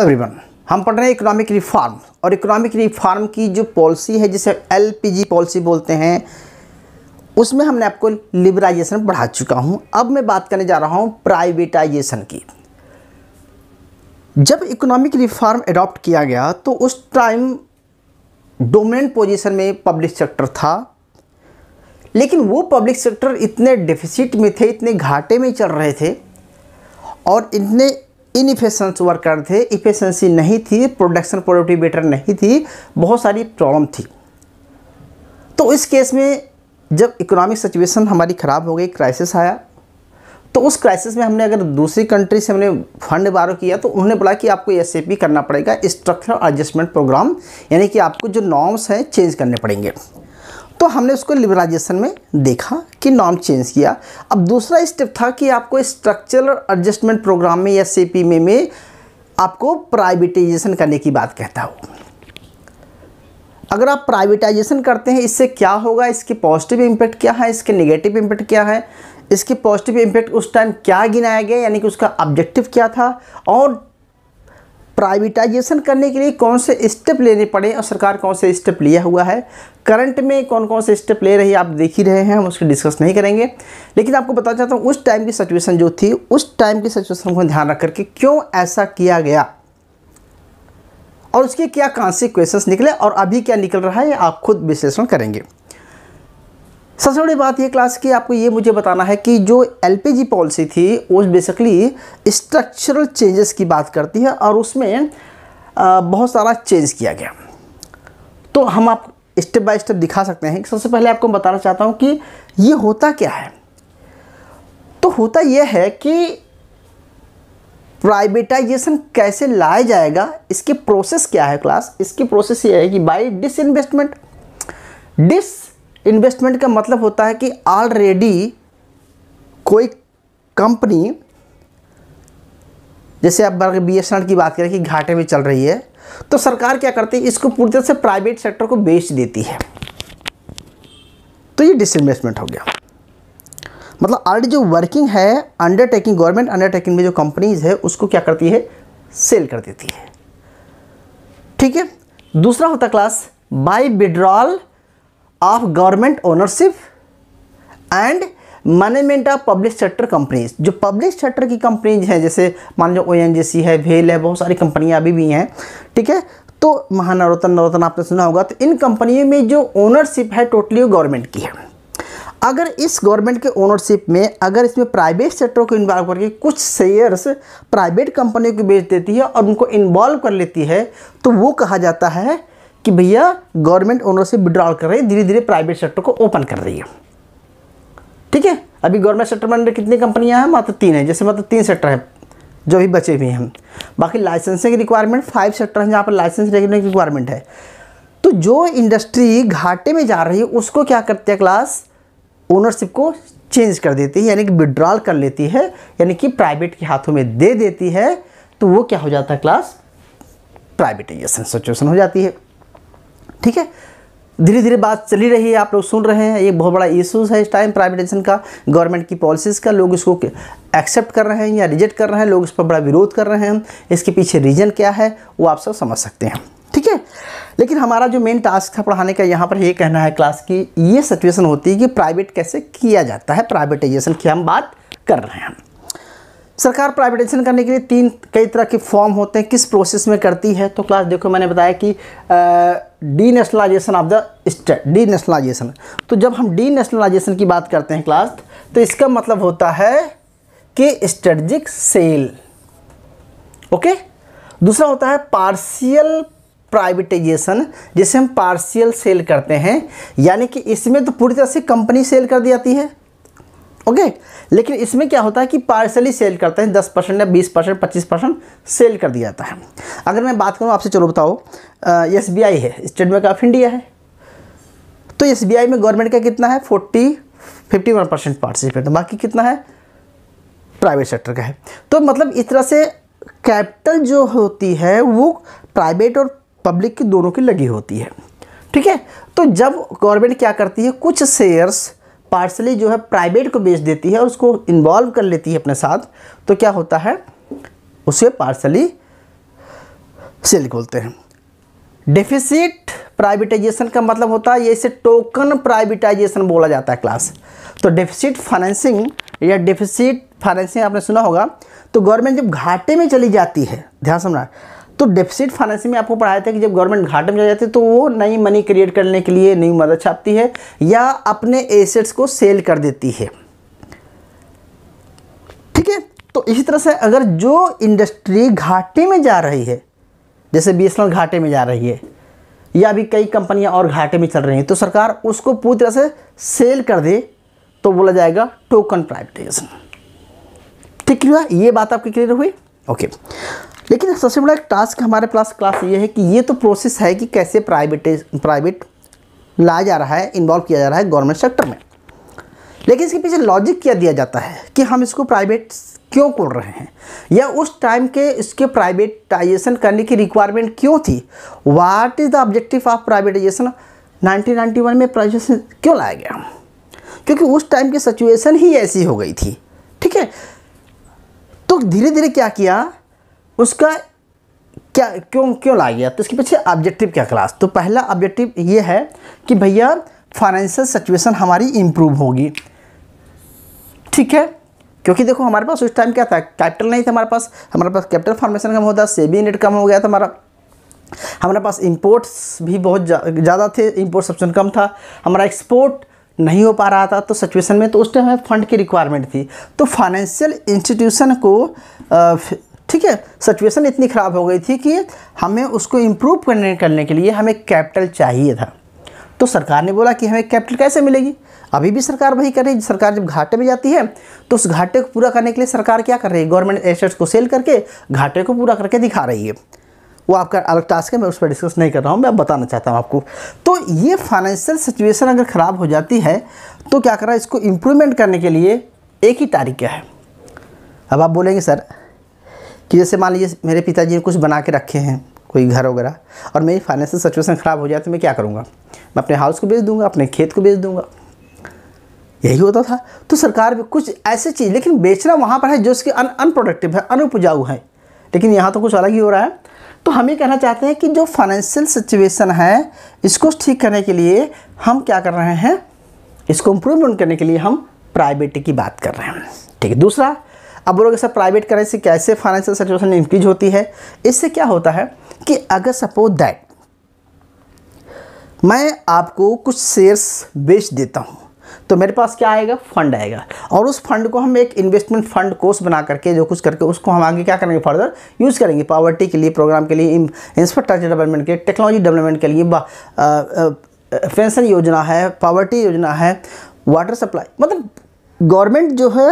everyone हम पढ़ रहे हैं इकोनॉमिक रिफॉर्म और इकोनॉमिक रिफॉर्म की जो पॉलिसी है जिसे एलपीजी पॉलिसी बोलते हैं उसमें हमने आपको लिबराइजेशन बढ़ा चुका हूं अब मैं बात करने जा रहा हूं प्राइवेटाइजेशन की जब इकोनॉमिक रिफॉर्म एडॉप्ट किया गया तो उस टाइम डोमिनेंट पोजीशन में पब्लिक सेक्टर था लेकिन वो पब्लिक सेक्टर इतने डिफिसिट में थे इतने घाटे में चल रहे थे और इतने इनफिशेंस वर्कर थे इफिशेंसी नहीं थी प्रोडक्शन प्रोडक्टिव बेटर नहीं थी बहुत सारी प्रॉब्लम थी तो इस केस में जब इकोनॉमिक सिचुएशन हमारी ख़राब हो गई क्राइसिस आया तो उस क्राइसिस में हमने अगर दूसरी कंट्री से हमने फंड बारो किया तो उन्होंने बोला कि आपको एस करना पड़ेगा स्ट्रक्चरल एडजस्टमेंट प्रोग्राम यानी कि आपको जो नॉर्म्स हैं चेंज करने पड़ेंगे तो हमने उसको लिबराइजेशन में देखा कि नॉर्म चेंज किया अब दूसरा स्टेप था कि आपको स्ट्रक्चरल एडजस्टमेंट प्रोग्राम में या सी में, में आपको प्राइवेटाइजेशन करने की बात कहता हूँ अगर आप प्राइवेटाइजेशन करते हैं इससे क्या होगा इसके पॉजिटिव इम्पैक्ट क्या है इसके नेगेटिव इम्पैक्ट क्या है इसके पॉजिटिव इम्पैक्ट उस टाइम क्या गिनाया गया यानी कि उसका ऑब्जेक्टिव क्या था और प्राइवेटाइजेशन करने के लिए कौन से स्टेप लेने पड़े और सरकार कौन से स्टेप लिया हुआ है करंट में कौन कौन से स्टेप ले रही है आप देख ही रहे हैं हम उसको डिस्कस नहीं करेंगे लेकिन आपको बताना चाहता हूँ उस टाइम की सिचुएशन जो थी उस टाइम की सिचुएशन को ध्यान रख करके क्यों ऐसा किया गया और उसके क्या कॉन्सिक्वेंस निकले और अभी क्या निकल रहा है आप खुद विश्लेषण करेंगे सबसे बड़ी बात ये क्लास की आपको ये मुझे बताना है कि जो एलपीजी पॉलिसी थी वो बेसिकली स्ट्रक्चरल चेंजेस की बात करती है और उसमें बहुत सारा चेंज किया गया तो हम आप स्टेप बाय स्टेप दिखा सकते हैं सबसे पहले आपको बताना चाहता हूँ कि ये होता क्या है तो होता यह है कि प्राइवेटाइजेशन कैसे लाया जाएगा इसकी प्रोसेस क्या है क्लास इसकी प्रोसेस ये है कि by disinvestment disinvestment का मतलब होता है कि ऑलरेडी कोई कंपनी जैसे आप बी एस की बात करें कि घाटे में चल रही है तो सरकार क्या करती है इसको पूरी तरह से प्राइवेट सेक्टर को बेच देती है तो ये डिसइन्वेस्टमेंट हो गया मतलब ऑलरेडी जो वर्किंग है अंडरटेकिंग गवर्नमेंट अंडरटेकिंग में जो कंपनीज है उसको क्या करती है सेल कर देती है ठीक है दूसरा होता class by withdrawal of government ownership and management of public sector companies जो पब्लिक सेक्टर की कंपनीज हैं जैसे मान लो ओ है भेल है बहुत सारी कंपनियाँ अभी भी हैं ठीक है तो महानवरत्न नवरत्न आपने सुना होगा तो इन कंपनियों में जो ओनरशिप है टोटली वो गवर्नमेंट की है अगर इस गवर्नमेंट के ओनरशिप में अगर इसमें प्राइवेट सेक्टर को इन्वॉल्व करके कुछ शेयर्स प्राइवेट कंपनी को बेच देती है और उनको इन्वॉल्व कर लेती है तो वो कहा जाता है कि भैया गवर्नमेंट ओनर से विड्रॉल कर रही है धीरे धीरे प्राइवेट सेक्टर को ओपन कर रही है ठीक है अभी गवर्नमेंट सेक्टर में अंडर कितनी कंपनियां हैं मात्र तीन है जैसे मात्र तीन सेक्टर हैं जो भी बचे हुए हैं बाकी लाइसेंसिंग की रिक्वायरमेंट फाइव सेक्टर हैं जहाँ पर लाइसेंस लेने की रिक्वायरमेंट है तो जो इंडस्ट्री घाटे में जा रही है उसको क्या करती है क्लास ओनरशिप को चेंज कर देती है यानी कि विड्रॉल कर लेती है यानी कि प्राइवेट के हाथों में दे देती है तो वो क्या हो जाता है क्लास प्राइवेटाइजेशन सिचुएशन हो जाती है ठीक है धीरे धीरे बात चली रही है आप लोग सुन रहे हैं ये बहुत बड़ा इशूज़ है इस टाइम प्राइवेटाइजेशन का गवर्नमेंट की पॉलिसीज़ का लोग इसको एक्सेप्ट कर रहे हैं या रिजेक्ट कर रहे हैं लोग इस पर बड़ा विरोध कर रहे हैं इसके पीछे रीज़न क्या है वो आप सब समझ सकते हैं ठीक है लेकिन हमारा जो मेन टास्क था पढ़ाने का यहाँ पर ये कहना है क्लास की ये सिचुएसन होती है कि प्राइवेट कैसे किया जाता है प्राइवेटाइजेशन की हम बात कर रहे हैं सरकार प्राइवेटाइजेशन करने के लिए तीन कई तरह के फॉर्म होते हैं किस प्रोसेस में करती है तो क्लास देखो मैंने बताया कि denationalisation of the state denationalisation तो जब हम डी नेशनलाइजेशन की बात करते हैं क्लास तो इसका मतलब होता है कि स्ट्रेटजिक सेल ओके दूसरा होता है पार्शियल प्राइवेटाइजेशन जिसे हम पार्शियल सेल करते हैं यानी कि इसमें तो पूरी तरह से कंपनी सेल कर दी जाती है ओके लेकिन इसमें क्या होता है कि पार्सली सेल करते हैं दस परसेंट या बीस परसेंट पच्चीस परसेंट सेल कर दिया जाता है अगर मैं बात करूँ आपसे चलो बताओ एस बी आई है स्टेट बैंक ऑफ इंडिया है तो एस बी आई में गवर्नमेंट का कितना है forty fifty one percent participate तो बाकी कितना है प्राइवेट सेक्टर का है तो मतलब इस तरह से कैपिटल जो होती है वो प्राइवेट और पब्लिक की दोनों की लगी होती है ठीक है तो जब गवर्नमेंट क्या करती है कुछ शेयर्स पार्सली जो है प्राइवेट को बेच देती है उसको इन्वॉल्व कर लेती है अपने साथ तो क्या होता है उसे पार्सली सेल खोलते हैं डेफिसिट प्राइवेटाइजेशन का मतलब होता है ये इसे टोकन प्राइवेटाइजेशन बोला जाता है क्लास तो डेफिसिट फाइनेंसिंग या डेफिसिट फाइनेंसिंग आपने सुना होगा तो गवर्नमेंट जब घाटे में चली जाती है ध्यान समझना तो डेफिसिट फाइनेंसिंग में आपको पढ़ाया था कि जब गवर्नमेंट घाटे में जा जाती है तो वो नई मनी क्रिएट करने के लिए नई मदद छापती है या अपने एसेट्स को सेल कर देती है ठीक है तो इसी तरह से अगर जो इंडस्ट्री घाटे में जा रही है जैसे बी घाटे में जा रही है या अभी कई कंपनियां और घाटे में चल रही हैं तो सरकार उसको पूरी तरह से सेल कर दे तो बोला जाएगा टोकन प्राइवेटाइजेशन ठीक है ये बात आपकी क्लियर हुई ओके लेकिन सबसे बड़ा एक टास्क हमारे पास क्लास ये है कि ये तो प्रोसेस है कि कैसे प्राइवेट प्राइवेट लाया जा रहा है इन्वॉल्व किया जा रहा है गवर्नमेंट सेक्टर में लेकिन इसके पीछे लॉजिक क्या दिया जाता है कि हम इसको प्राइवेट क्यों खोल रहे हैं या उस टाइम के इसके प्राइवेटाइजेशन करने की रिक्वायरमेंट क्यों थी what is the objective of privatisation 1991 में प्राइवेटेशन क्यों लाया गया क्योंकि उस टाइम की सिचुएशन ही ऐसी हो गई थी ठीक है तो धीरे धीरे क्या किया उसका क्या क्यों क्यों लाया गया तो इसके पीछे ऑब्जेक्टिव क्या क्लास तो पहला ऑब्जेक्टिव ये है कि भैया फाइनेंशियल सिचुएशन हमारी इम्प्रूव होगी ठीक है क्योंकि देखो हमारे पास उस टाइम क्या था कैपिटल नहीं था हमारे पास हमारे पास कैपिटल फॉर्मेशन कम होता सेविंग रेट कम हो गया था हमारा हमारे पास इम्पोर्ट्स भी बहुत ज़्यादा थे इम्पोर्ट सब्सन कम था हमारा एक्सपोर्ट नहीं हो पा रहा था तो सिचुएशन में तो उस टाइम हमें फ़ंड की रिक्वायरमेंट थी तो फाइनेंशियल इंस्टीट्यूशन को ठीक है सिचुएशन इतनी ख़राब हो गई थी कि हमें उसको इम्प्रूव करने करने के लिए हमें कैपिटल चाहिए था तो सरकार ने बोला कि हमें कैपिटल कैसे मिलेगी अभी भी सरकार वही कर रही है सरकार जब घाटे में जाती है तो उस घाटे को पूरा करने के लिए सरकार क्या कर रही है गवर्नमेंट एसेट्स को सेल करके घाटे को पूरा करके दिखा रही है वो आपका अलग टास्क है मैं उस पर डिस्कस नहीं कर रहा हूँ मैं बताना चाहता हूँ आपको तो ये फाइनेंशियल सिचुएशन अगर ख़राब हो जाती है तो क्या करा इसको इम्प्रूवमेंट करने के लिए एक ही तारीख़ है अब आप बोलेंगे सर कि जैसे मान लीजिए मेरे पिताजी ने कुछ बना के रखे हैं कोई घर वगैरह और मेरी फाइनेंशियल सिचुएसन ख़राब हो जाए तो मैं क्या करूँगा मैं अपने हाउस को बेच दूँगा अपने खेत को बेच दूँगा यही होता था तो सरकार भी कुछ ऐसे चीज़ लेकिन बेचना वहाँ पर है जो इसके अन अनप्रोडक्टिव है अनुपजाऊ है लेकिन यहाँ तो कुछ अलग ही हो रहा है तो हम ये कहना चाहते हैं कि जो फाइनेंशियल सिचुएशन है इसको ठीक करने के लिए हम क्या कर रहे हैं इसको इम्प्रूवमेंट करने के लिए हम प्राइवेट की बात कर रहे हैं ठीक है दूसरा अब बोलोगे सर प्राइवेट करेंसी कैसे फाइनेंशियल सिचुएशन इंक्रीज होती है इससे क्या होता है कि अगर सपोज दैट मैं आपको कुछ शेयर्स बेच देता हूँ तो मेरे पास क्या आएगा फंड आएगा और उस फंड को हम एक इन्वेस्टमेंट फंड कोर्स बना करके जो कुछ करके उसको हम आगे क्या करेंगे फर्दर यूज़ करेंगे पावर्टी के लिए प्रोग्राम के लिए इंफ्रास्ट्रक्चर डेवलपमेंट के लिए टेक्नोलॉजी डेवलपमेंट के लिए पेंशन योजना है पावर्टी योजना है वाटर सप्लाई मतलब गवर्नमेंट जो है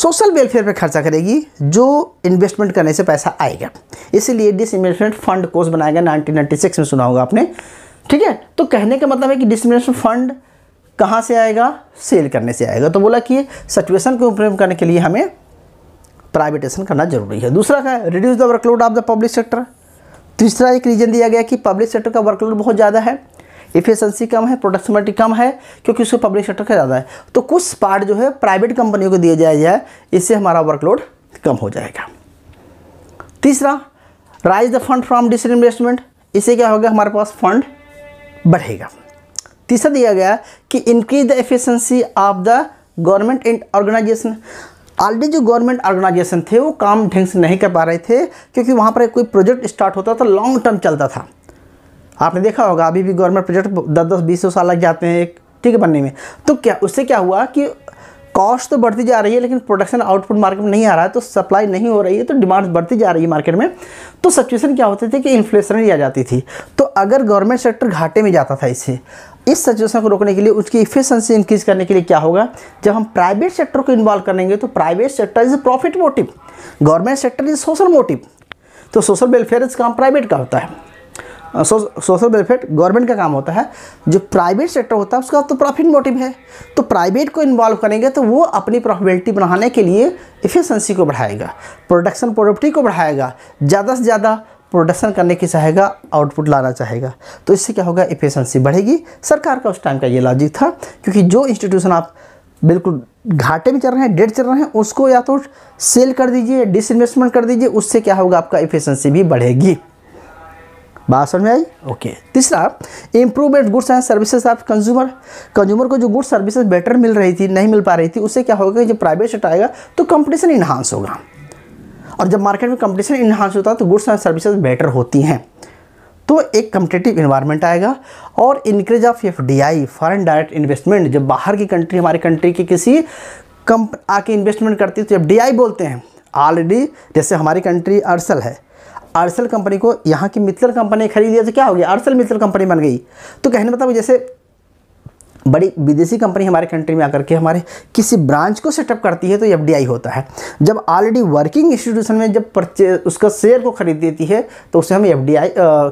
सोशल वेलफेयर पर खर्चा करेगी जो इन्वेस्टमेंट करने से पैसा आएगा इसीलिए डिस इन्वेस्टमेंट फंड कोर्स बनाएगा 1996 में सुना होगा आपने ठीक है तो कहने का मतलब है कि डिस इन्वेस्टमेंट फंड कहाँ से आएगा सेल करने से आएगा तो बोला कि सिचुएशन को इम्प्रूव करने के लिए हमें प्राइवेटेशन करना जरूरी है दूसरा क्या है reduce the workload of the public sector तीसरा एक रीज़न दिया गया कि पब्लिक सेक्टर का वर्कलोड बहुत ज़्यादा है इफिशेंसी कम है प्रोडक्टिविटी कम है क्योंकि उसको पब्लिक सेक्टर का ज़्यादा है तो कुछ पार्ट जो है प्राइवेट कंपनियों को दिया जाए जाए इससे हमारा वर्कलोड कम हो जाएगा तीसरा raise the fund from disinvestment इससे क्या होगा हमारे पास फंड बढ़ेगा तीसरा दिया गया कि increase the efficiency of the government and organisation already जो गवर्नमेंट ऑर्गेनाइजेशन थे वो काम ढंग से नहीं कर पा रहे थे क्योंकि वहाँ पर कोई प्रोजेक्ट स्टार्ट होता था लॉन्ग टर्म चलता था आपने देखा होगा अभी भी गवर्नमेंट प्रोजेक्ट दस दस बीस साल लग जाते हैं एक ठीक है बनने में तो क्या उससे क्या हुआ कि कॉस्ट तो बढ़ती जा रही है लेकिन प्रोडक्शन आउटपुट मार्केट में नहीं आ रहा है तो सप्लाई नहीं हो रही है तो डिमांड बढ़ती जा रही है मार्केट में तो सिचुएशन क्या होती थी कि इन्फ्लेशनरी आ जाती थी तो अगर गवर्नमेंट सेक्टर घाटे में जाता था इससे इस सिचुएशन को रोकने के लिए उसकी इफिशेंसी इंक्रीज करने के लिए क्या होगा जब हम प्राइवेट सेक्टर को इन्वॉल्व करेंगे तो private sector is profit motive government sector is social motive तो सोशल वेलफेयर इस काम प्राइवेट का होता है सोशल बेनिफिट गवर्नमेंट का काम होता है जो प्राइवेट सेक्टर होता है उसका तो प्रॉफिट मोटिव है तो प्राइवेट को इन्वॉल्व करेंगे तो वो अपनी प्रॉफिटेबिलिटी बढ़ाने के लिए इफिशेंसी को बढ़ाएगा प्रोडक्शन प्रोडक्टिव को बढ़ाएगा ज़्यादा से ज़्यादा प्रोडक्शन करने की चाहेगा आउटपुट लाना चाहेगा तो इससे क्या होगा इफिशेंसी बढ़ेगी सरकार का उस टाइम का ये लॉजिक था क्योंकि जो इंस्टीट्यूशन आप बिल्कुल घाटे में चल रहे हैं डेट चल रहे हैं उसको या तो सेल कर दीजिए डिसइन्वेस्टमेंट कर दीजिए उससे क्या होगा आपका इफिशेंसी भी बढ़ेगी बात समझ में आई ओके तीसरा improvement goods and services of consumer consumer को जो गुड्स सर्विसेज बेटर मिल रही थी नहीं मिल पा रही थी उससे क्या होगा जब प्राइवेट सेक्टर आएगा तो कंपटीशन इन्हांस होगा और जब मार्केट में कंपटीशन इन्हांस होता है तो गुड्स एंड सर्विसेज बेटर होती हैं तो एक कम्पिटेटिव इन्वायरमेंट आएगा और increase of F D I foreign direct investment जब बाहर की कंट्री हमारी कंट्री की किसी कंप आके इन्वेस्टमेंट करती है तो एफ डी आई बोलते हैं ऑलरेडी जैसे हमारी कंट्री अर्सल है आरसल कंपनी को यहाँ की मित्तल कंपनी खरीद लिया तो क्या हो गया आर्सल मित्तल कंपनी बन गई तो कहने मतलब जैसे बड़ी विदेशी कंपनी हमारे कंट्री में आकर के हमारे किसी ब्रांच को सेटअप करती है तो एफ होता है जब ऑलरेडी वर्किंग इंस्टीट्यूशन में जब परचे उसका शेयर को खरीद देती है तो उसे हम एफ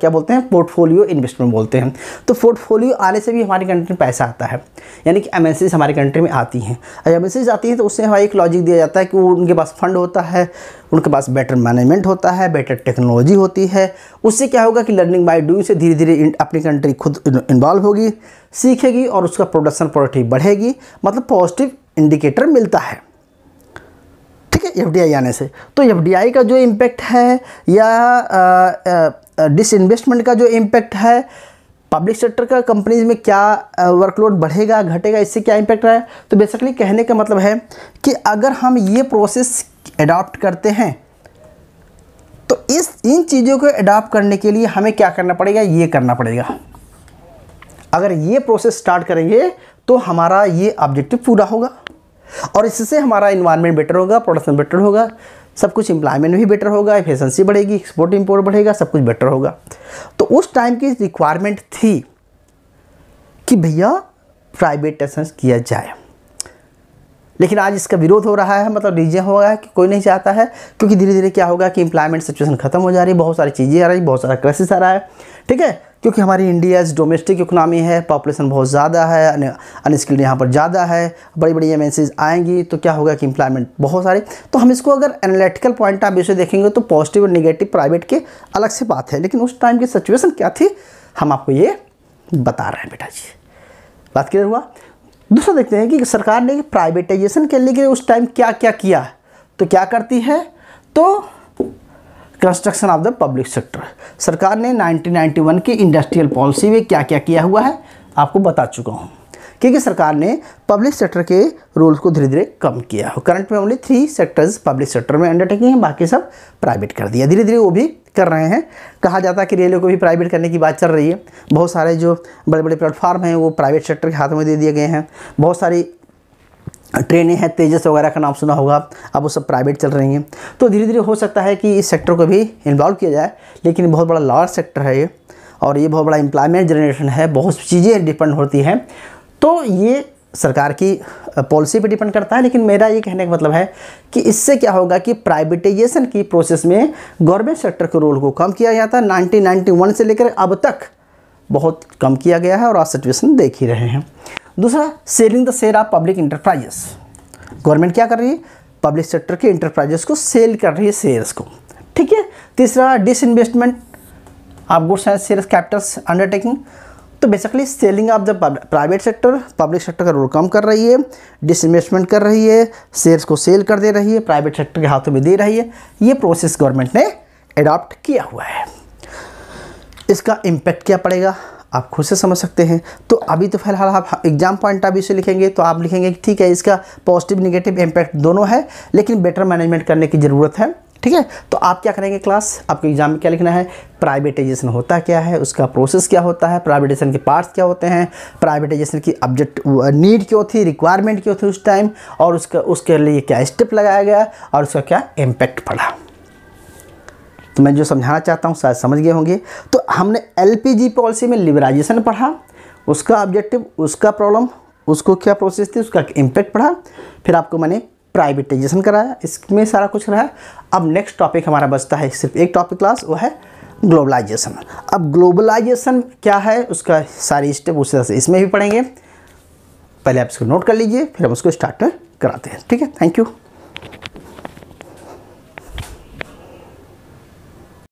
क्या बोलते हैं पोर्टफोलियो इन्वेस्टमेंट बोलते हैं तो पोर्टफोलियो आने से भी हमारी कंट्री में पैसा आता है यानी कि एम हमारे कंट्री में आती हैं एन एम आती हैं तो उससे हमारा एक लॉजिक दिया जाता है कि उनके पास फंड होता है उनके पास बेटर मैनेजमेंट होता है बेटर टेक्नोलॉजी होती है उससे क्या होगा कि लर्निंग बाई डूइंग से धीरे धीरे अपनी कंट्री खुद इन्वॉल्व होगी सीखेगी और उसका प्रोडक्शन प्रोडक्टिव बढ़ेगी मतलब पॉजिटिव इंडिकेटर मिलता है ठीक है एफ आने से तो एफ का जो इम्पैक्ट है या डिसइन्वेस्टमेंट का जो इम्पैक्ट है पब्लिक सेक्टर का कंपनीज में क्या वर्कलोड बढ़ेगा घटेगा इससे क्या इम्पैक्ट रहा है तो बेसिकली कहने का मतलब है कि अगर हम ये प्रोसेस एडॉप्ट करते हैं तो इस इन चीज़ों को एडॉप्ट करने के लिए हमें क्या करना पड़ेगा ये करना पड़ेगा अगर ये प्रोसेस स्टार्ट करेंगे तो हमारा ये ऑब्जेक्टिव पूरा होगा और इससे हमारा इन्वायरमेंट बेटर होगा प्रोडक्शन बेटर होगा सब कुछ एम्प्लॉयमेंट भी बेटर होगा एफिशिएंसी बढ़ेगी एक्सपोर्ट इम्पोर्ट बढ़ेगा सब कुछ बेटर होगा तो उस टाइम की रिक्वायरमेंट थी कि भैया प्राइवेटाइजेशन किया जाए लेकिन आज इसका विरोध हो रहा है मतलब रीजन हो रहा है कि कोई नहीं चाहता है क्योंकि धीरे धीरे क्या होगा कि इंप्लायमेंट सिचुएशन खत्म हो जा रही है बहुत सारी चीज़ें आ रही बहुत सारा क्राइसिस आ रहा है ठीक है क्योंकि हमारी इंडिया डोमेस्टिक इकोनॉमी है पॉपुलेशन बहुत ज़्यादा है अनस्किल्ड यहाँ पर ज़्यादा है बड़ी बड़ी एमएनसीज आएंगी तो क्या होगा कि एम्प्लॉयमेंट बहुत सारे तो हम इसको अगर एनालिटिकल पॉइंट ऑफ व्यू से देखेंगे तो पॉजिटिव और निगेटिव प्राइवेट के अलग से बात है लेकिन उस टाइम की सिचुएसन क्या थी हम आपको ये बता रहे हैं बेटा जी बात क्लियर हुआ दूसरा देखते हैं कि सरकार ने प्राइवेटाइजेशन के लिए उस टाइम क्या क्या किया है तो क्या करती है तो construction of the public sector सरकार ने 1991 की इंडस्ट्रियल पॉलिसी में क्या क्या किया हुआ है आपको बता चुका हूँ क्योंकि सरकार ने पब्लिक सेक्टर के रोल्स को धीरे धीरे कम किया हो करंट में only three sectors public sector में अंडरटेकिंग है बाकी सब प्राइवेट कर दिया धीरे धीरे वो भी कर रहे हैं कहा जाता है कि रेलवे को भी प्राइवेट करने की बात चल रही है बहुत सारे जो बड़े बड़े प्लेटफार्म हैं वो प्राइवेट सेक्टर के हाथ में दे दिए गए हैं बहुत सारी ट्रेनें हैं तेजस वगैरह का नाम सुना होगा अब वो सब प्राइवेट चल रही हैं तो धीरे धीरे हो सकता है कि इस सेक्टर को भी इन्वॉल्व किया जाए लेकिन बहुत बड़ा लार्ज सेक्टर है ये और ये बहुत बड़ा एम्प्लॉयमेंट जनरेशन है बहुत चीज़ें डिपेंड होती हैं तो ये सरकार की पॉलिसी पे डिपेंड करता है लेकिन मेरा ये कहने का मतलब है कि इससे क्या होगा कि प्राइवेटाइजेशन की प्रोसेस में गवर्नमेंट सेक्टर के रोल को कम किया गया था 1991 से लेकर अब तक बहुत कम किया गया है और आज सिचुएशन देख ही रहे हैं दूसरा selling the share of public enterprises government क्या कर रही है पब्लिक सेक्टर के इंटरप्राइजेस को सेल कर रही है शेयर्स को ठीक है तीसरा डिस आप goods and share capitals undertaking तो बेसिकली सेलिंग ऑफ जब प्राइवेट सेक्टर पब्लिक सेक्टर का रोल कम कर रही है डिसइन्वेस्टमेंट कर रही है शेयर्स को सेल कर दे रही है प्राइवेट सेक्टर के हाथों में दे रही है ये प्रोसेस गवर्नमेंट ने एडॉप्ट किया हुआ है इसका इम्पैक्ट क्या पड़ेगा आप खुद से समझ सकते हैं तो अभी तो फिलहाल आप एग्जाम पॉइंट ऑफ व्यू से लिखेंगे तो आप लिखेंगे कि ठीक है इसका पॉजिटिव निगेटिव इम्पैक्ट दोनों है लेकिन बेटर मैनेजमेंट करने की ज़रूरत है ठीक है तो आप क्या करेंगे क्लास आपके एग्ज़ाम में क्या लिखना है प्राइवेटाइजेशन होता क्या है उसका प्रोसेस क्या होता है प्राइवेटाइजेशन के पार्ट्स क्या होते हैं प्राइवेटाइजेशन की ऑब्जेक्ट नीड क्यों थी रिक्वायरमेंट क्यों थी उस टाइम और उसका उसके लिए क्या स्टेप लगाया गया और उसका क्या इम्पैक्ट पड़ा तो मैं जो समझाना चाहता हूँ शायद समझ गए होंगे तो हमने जी पॉलिसी में लिबराइजेशन पढ़ा उसका ऑब्जेक्टिव उसका प्रॉब्लम उसको क्या प्रोसेस थी उसका इम्पैक्ट पढ़ा फिर आपको मैंने प्राइवेटाइजेशन कराया इसमें सारा कुछ रहा अब नेक्स्ट टॉपिक हमारा बचता है सिर्फ एक टॉपिक क्लास वो है ग्लोबलाइजेशन अब ग्लोबलाइजेशन क्या है उसका सारी स्टेप उस तरह से इसमें भी पढ़ेंगे पहले आप इसको नोट कर लीजिए फिर हम उसको स्टार्ट कराते हैं ठीक है थैंक यू